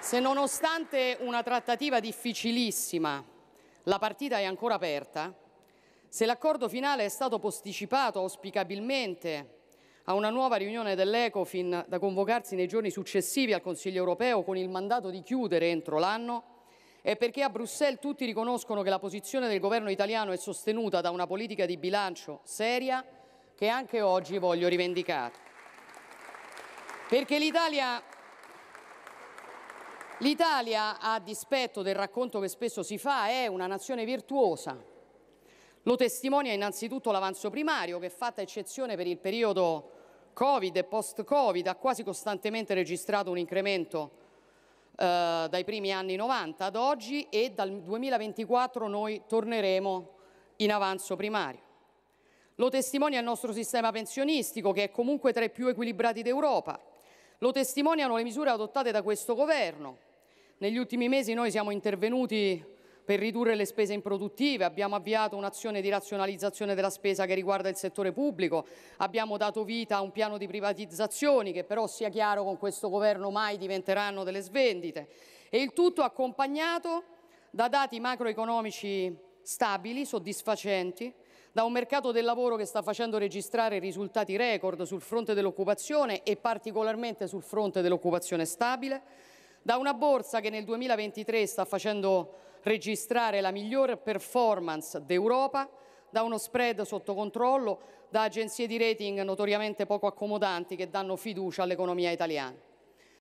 Se nonostante una trattativa difficilissima la partita è ancora aperta, se l'accordo finale è stato posticipato auspicabilmente a una nuova riunione dell'Ecofin da convocarsi nei giorni successivi al Consiglio europeo con il mandato di chiudere entro l'anno, è perché a Bruxelles tutti riconoscono che la posizione del governo italiano è sostenuta da una politica di bilancio seria che anche oggi voglio rivendicare. Perché l'Italia L'Italia, a dispetto del racconto che spesso si fa, è una nazione virtuosa. Lo testimonia innanzitutto l'avanzo primario che, fatta eccezione per il periodo Covid e post-Covid, ha quasi costantemente registrato un incremento eh, dai primi anni 90 ad oggi e dal 2024 noi torneremo in avanzo primario. Lo testimonia il nostro sistema pensionistico che è comunque tra i più equilibrati d'Europa. Lo testimoniano le misure adottate da questo governo, negli ultimi mesi noi siamo intervenuti per ridurre le spese improduttive, abbiamo avviato un'azione di razionalizzazione della spesa che riguarda il settore pubblico, abbiamo dato vita a un piano di privatizzazioni che però sia chiaro con questo governo mai diventeranno delle svendite e il tutto accompagnato da dati macroeconomici stabili, soddisfacenti, da un mercato del lavoro che sta facendo registrare risultati record sul fronte dell'occupazione e particolarmente sul fronte dell'occupazione stabile, da una borsa che nel 2023 sta facendo registrare la migliore performance d'Europa, da uno spread sotto controllo, da agenzie di rating notoriamente poco accomodanti che danno fiducia all'economia italiana.